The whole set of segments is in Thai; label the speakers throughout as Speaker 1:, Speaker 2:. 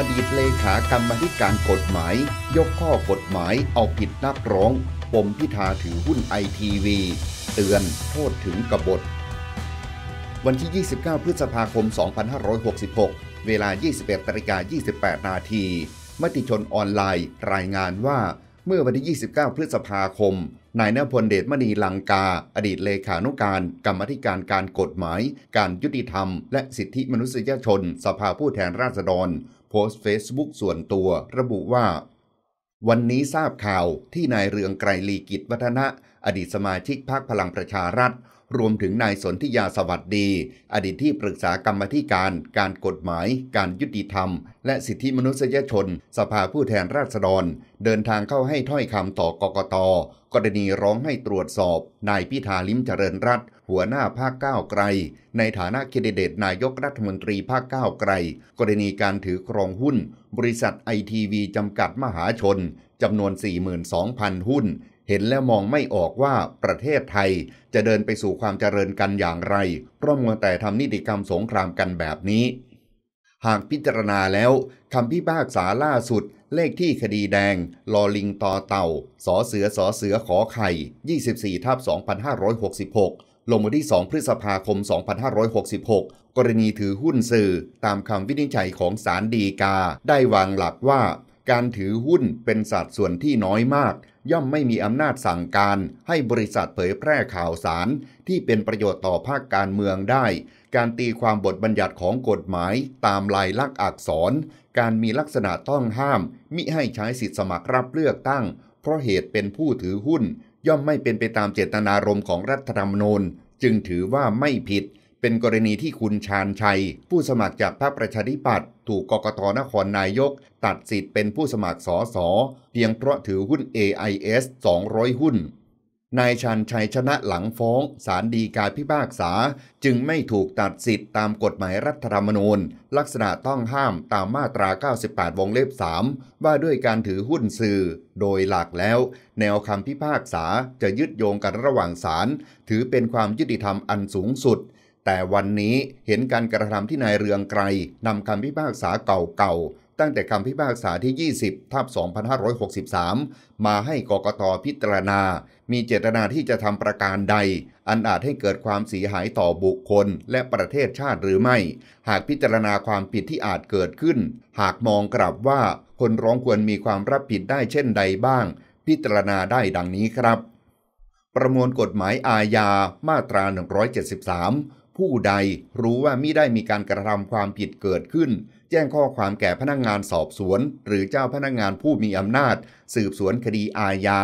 Speaker 1: อดีตเลขากรรมธิการกฎหมาย ยกข้อกฎหมาย เอาผิดนักร้อง ปมพิธาถือหุ้นไอทีวีเตือนโทษถึงกบฏ วันที่ 29 พฤษภาคม 2566 เวลา 21 ตริกา28 นาทีมติชนออนไลน์รายงานว่าเมื่อวันที่ 29 พฤษภาคมนายนพลเดชมณีลังกา อดีตเลขานุการกรรมธิการการกฎหมายการยุติธรรมและสิทธิมนุษยชน สภาผู้แทนราษฎร โพสต์เฟซบุ๊กส่วนตัว ระบุว่า วันนี้ทราบข่าวที่นายเรืองไกรลีกิจวัฒนะอดีตสมาชิกพรรคพลังประชารัฐรวมถึงนายสนธิยาสวัสดีอดีตที่ปรึกษากรรมธิการ การกฎหมาย การยุติธรรม และสิทธิมนุษยชน สภาผู้แทนราษฎร เดินทางเข้าให้ถ้อยคำต่อกกตกรณีร้องให้ตรวจสอบ นายพิธาลิมเจริญรัตหัวหน้าภาคก้าวไกล ในฐานะเครดิเดตนายกรัฐมนตรีภาคก้าวไกลกรณีการถือครองหุ้น บริษัทไอทีวีจำกัดมหาชนจำนวน42,000 หุ้นเห็นและมองไม่ออกว่าประเทศไทยจะเดินไปสู่ความเจริญกันอย่างไร ร่วมันแต่ทำนิติกรรมสงครามกันแบบนี้ หากพิจารณาแล้วคำพิพากษาล่าสุด เลขที่คดีแดง ลอลิงต่อเต่า สอเสือสอเสือขอไข่ 24ทับ2566 ลงวันที่ 2 พฤษภาคม 2566 กรณีถือหุ้นสื่อ ตามคำวินิจฉัยของศาลดีกาได้วางหลักว่าการถือหุ้นเป็นสัดส่วนที่น้อยมาก ย่อมไม่มีอำนาจสั่งการให้บริษัทเผยแพร่ข่าวสารที่เป็นประโยชน์ต่อภาคการเมืองได้ การตีความบทบัญญัติของกฎหมายตามลายลักษณ์อักษร การมีลักษณะต้องห้ามมิให้ใช้สิทธิสมัครรับเลือกตั้งเพราะเหตุเป็นผู้ถือหุ้น ย่อมไม่เป็นไปตามเจตนารมณ์ของรัฐธรรมนูญจึงถือว่าไม่ผิดเป็นกรณีที่คุณชาญชัย ผู้สมัครจากพรรคประชาธิปัตย์ถูกกกตนครนายก ตัดสิทธิ์เป็นผู้สมัครสอสอเพียงเพราะถือหุ้น AIS 200 หุ้น นายชาญชัยชนะหลังฟ้องศาลดีกาพิพากษาจึงไม่ถูกตัดสิทธิ์ตามกฎหมายรัฐธรรมนูญลักษณะต้องห้ามตามมาตรา 98 วงเล็บ 3 ว่าด้วยการถือหุ้นสื่อ โดยหลักแล้ว แนวคำพิพากษาจะยึดโยงกันระหว่างศาลถือเป็นความยุติธรรมอันสูงสุดแต่วันนี้เห็นการกระทำที่นายเรืองไกรนำคำพิพากษาเก่าๆตั้งแต่คำพิพากษาที่ 20ทับ2563 มาให้กกตพิจารณา มีเจตนาที่จะทำประการใด อันอาจให้เกิดความเสียหายต่อบุคคล และประเทศชาติหรือไม่ หากพิจารณาความผิดที่อาจเกิดขึ้น หากมองกลับว่าคนร้องควรมีความรับผิดได้เช่นใดบ้าง พิจารณาได้ดังนี้ครับ ประมวลกฎหมายอาญา มาตรา 173ผู้ใดรู้ว่ามิได้มีการกระทำความผิดเกิดขึ้น แจ้งข้อความแก่พนักงงานสอบสวน หรือเจ้าพนักงงานผู้มีอำนาจ สืบสวนคดีอาญา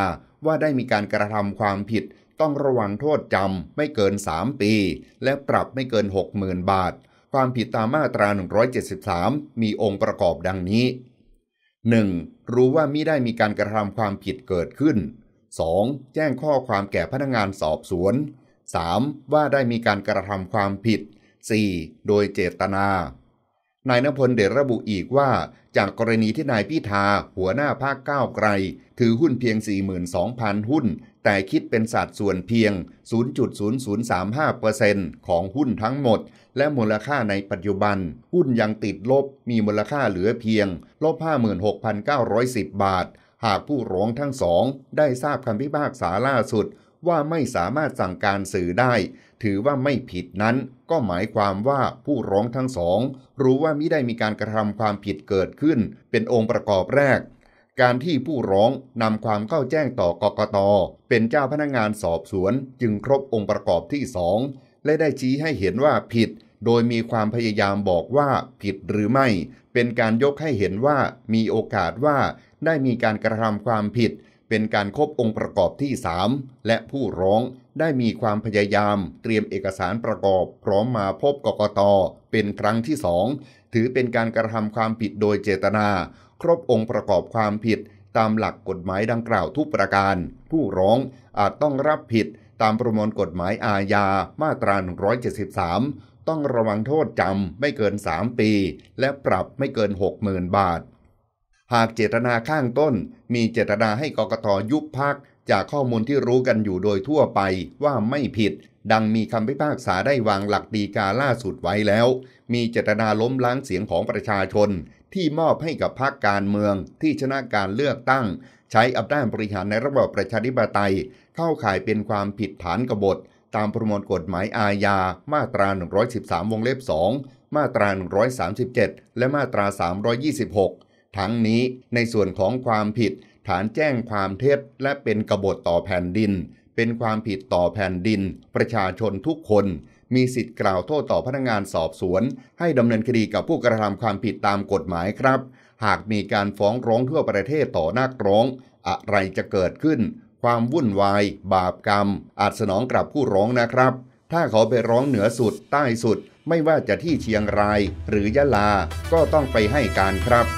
Speaker 1: ว่าได้มีการกระทำความผิด ต้องระวังโทษจำไม่เกิน 3 ปี และปรับไม่เกิน 60,000 บาท ความผิดตามมาตรา173 มีองค์ประกอบดังนี้ 1. รู้ว่ามิได้มีการกระทำความผิดเกิดขึ้น 2. แจ้งข้อความแก่พนักงงานสอบสวน 3. ว่าได้มีการกระทำความผิด 4. โดยเจตนานายนพลเดชระบุอีกว่า จากกรณีที่นายพิธาหัวหน้าภาคก้าวไกล ถือหุ้นเพียง 42,000 หุ้น แต่คิดเป็นสัดส่วนเพียง 0.0035%ของหุ้นทั้งหมด และมูลค่าในปัจจุบัน หุ้นยังติดลบมีมูลค่าเหลือเพียง ลบ 56,910 บาท หากผู้ร้องทั้งสอง ได้ทราบคำพิพากษาล่าสุดว่าไม่สามารถสั่งการสื่อได้ ถือว่าไม่ผิดนั้น ก็หมายความว่าผู้ร้องทั้งสองรู้ว่ามิได้มีการกระทำความผิดเกิดขึ้น เป็นองค์ประกอบแรก การที่ผู้ร้องนำความเข้าแจ้งต่อกกตเป็นเจ้าพนักงานสอบสวน จึงครบองค์ประกอบที่สองและได้ชี้ให้เห็นว่าผิด โดยมีความพยายามบอกว่าผิดหรือไม่ เป็นการยกให้เห็นว่ามีโอกาสว่าได้มีการกระทำความผิดเป็นการครบองค์ประกอบที่ 3 และผู้ร้องได้มีความพยายาม เตรียมเอกสารประกอบ พร้อมมาพบกกตเป็นครั้งที่ 2 ถือเป็นการกระทำความผิดโดยเจตนา ครบองค์ประกอบความผิด ตามหลักกฎหมายดังกล่าวทุกประการ ผู้ร้องอาจต้องรับผิดตามประมวลกฎหมายอาญา มาตรา 173 ต้องระวังโทษจำไม่เกิน3ปี และปรับไม่เกิน 60,000บาทหากเจตนาข้างต้นมีเจตนาให้กกตยุบพักจากข้อมูลที่รู้กันอยู่โดยทั่วไปว่าไม่ผิด ดังมีคำพิพากษาได้วางหลักดีกาล่าสุดไว้แล้ว มีเจตนาล้มล้างเสียงของประชาชน ที่มอบให้กับพรรคการเมืองที่ชนะการเลือกตั้ง ใช้อำนาจบริหารในระบบประชาธิปไตย เข้าข่ายเป็นความผิดฐานกบฏ ตามประมวลกฎหมายอาญามาตรา113 วงเล็บ2มาตรา137 และมาตรา 326ทั้งนี้ในส่วนของความผิด ฐานแจ้งความเท็จและเป็นกบฏต่อแผ่นดิน เป็นความผิดต่อแผ่นดิน ประชาชนทุกคน มีสิทธิ์กล่าวโทษต่อพนักงานสอบสวนให้ดำเนินคดีกับผู้กระทำความผิดตามกฎหมายครับ หากมีการฟ้องร้องทั่วประเทศต่อนักร้อง อะไรจะเกิดขึ้น ความวุ่นวาย บาปกรรม อาจสนองกลับผู้ร้องนะครับ ถ้าเขาไปร้องเหนือสุดใต้สุดไม่ว่าจะที่เชียงราย หรือยะลาก็ต้องไปให้การครับ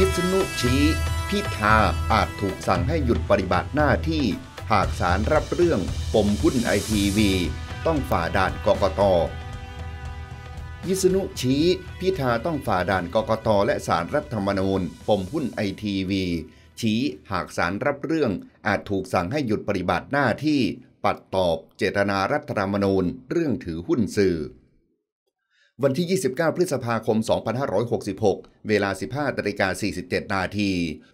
Speaker 1: วิษณุชี้พิธา อาจถูกสั่งให้หยุดปฏิบัติหน้าที่ หากสารรับเรื่องปมหุ้นไอทีวีต้องฝ่า ด่านกกตวิษณุชี้พิธาต้องฝ่าด่านกกตและสารรัฐธรรมนูญปมหุ้นไอทีวี ชี้หากสารรับเรื่องอาจถูกสั่งให้หยุดปฏิบัติหน้าที่ ปัดตอบเจตนารัฐธรรมนูญเรื่องถือหุ้นสื่อวันที่ 29 พฤษภาคม 2566 เวลา 15นาฬิกา47 นาที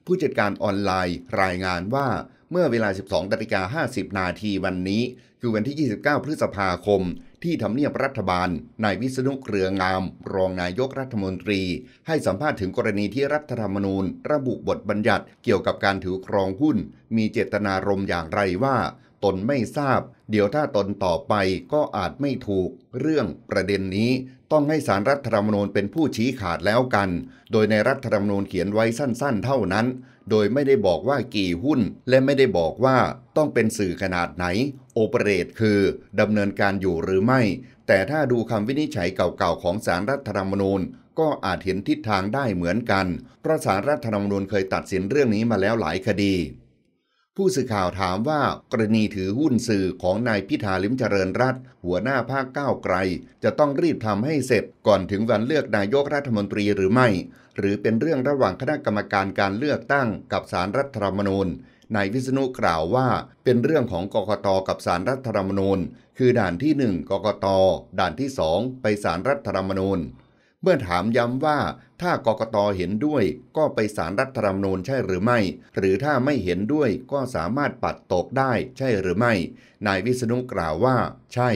Speaker 1: ผู้จัดการออนไลน์ รายงานว่า เมื่อเวลา 12นาฬิกา50 นาที วันนี้ คือวันที่ 29 พฤษภาคม ที่ทำเนียบรัฐบาลนายวิษณุเครืองาม รองนายกรัฐมนตรี ให้สัมภาษณ์ถึงกรณีที่รัฐธรรมนูญ ระบุบทบัญญัติเกี่ยวกับการถือครองหุ้น มีเจตนารมณ์อย่างไรว่าตนไม่ทราบ เดี๋ยวถ้าตนต่อไปก็อาจไม่ถูกเรื่องประเด็นนี้ต้องให้สารรัฐธรรมนูญเป็นผู้ชี้ขาดแล้วกัน โดยในรัฐธรรมนูญเขียนไว้สั้นๆเท่านั้น โดยไม่ได้บอกว่ากี่หุ้น และไม่ได้บอกว่าต้องเป็นสื่อขนาดไหนโอเปเรตคือดำเนินการอยู่หรือไม่ แต่ถ้าดูคำวินิจฉัยเก่าๆของสารรัฐธรรมนูญ ก็อาจเห็นทิศทางได้เหมือนกัน เพราะสารรัฐธรรมนูญเคยตัดสินเรื่องนี้มาแล้วหลายคดีผู้สื่อข่าวถามว่ากรณีถือหุ้นสื่อของนายพิธาลิมเจริญรัตหัวหน้าภาคก้าวไกล จะต้องรีบทำให้เสร็จก่อนถึงวันเลือกนายกรัฐมนตรีหรือไม่ หรือเป็นเรื่องระหว่างคณะกรรมการการเลือกตั้งกับสารรัฐธรรมนูญนายวิษณุกล่าวว่า เป็นเรื่องของกกตกับสารรัฐธรรมนูญ คือด่านที่ 1 กกตด่านที่ 2 ไปสารรัฐธรรมนูญเมื่อถามย้ำว่า ถ้ากกตเห็นด้วย ก็ไปสารรัฐธรรมนูญใช่หรือไม่ หรือถ้าไม่เห็นด้วยก็สามารถปัดตกได้ใช่หรือไม่ นายวิษณุกล่าวว่า ใช่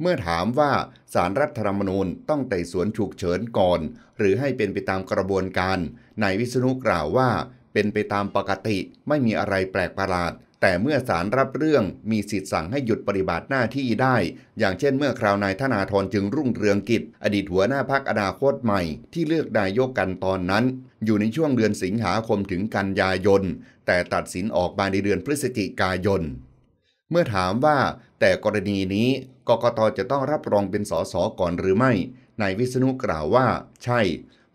Speaker 1: เมื่อถามว่าสารรัฐธรรมนูญต้องไต่สวนฉุกเฉินก่อน หรือให้เป็นไปตามกระบวนการ นายวิษณุกล่าวว่า เป็นไปตามปกติไม่มีอะไรแปลกประหลาดแต่เมื่อศาลรับเรื่องมีสิทธิ์สั่งให้หยุดปฏิบัติหน้าที่ได้ อย่างเช่นเมื่อคราวนายธนาธรจึงรุ่งเรืองกิจอดีตหัวหน้าพักอนาคตใหม่ที่เลือกนายกกันตอนนั้น อยู่ในช่วงเดือนสิงหาคมถึงกันยายนแต่ตัดสินออกมาในเดือนพฤศจิกายน เมื่อถามว่า แต่กรณีนี้ กกตจะต้องรับรองเป็นสสก่อนหรือไม่นายวิษณุกล่าวว่า ใช่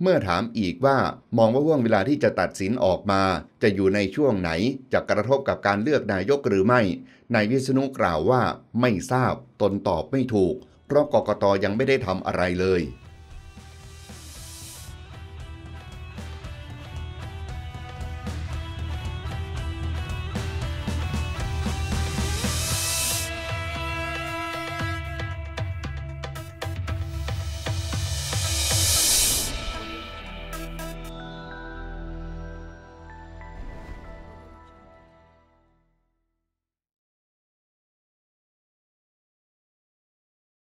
Speaker 1: เมื่อถามอีกว่ามองว่าว่วงเวลาที่จะตัดสินออกมา จะอยู่ในช่วงไหน จะกระทบกับการเลือกนายกหรือไม่ นายวิษณุกล่าวว่าไม่ทราบ ตนตอบไม่ถูก เพราะกกตยังไม่ได้ทำอะไรเลย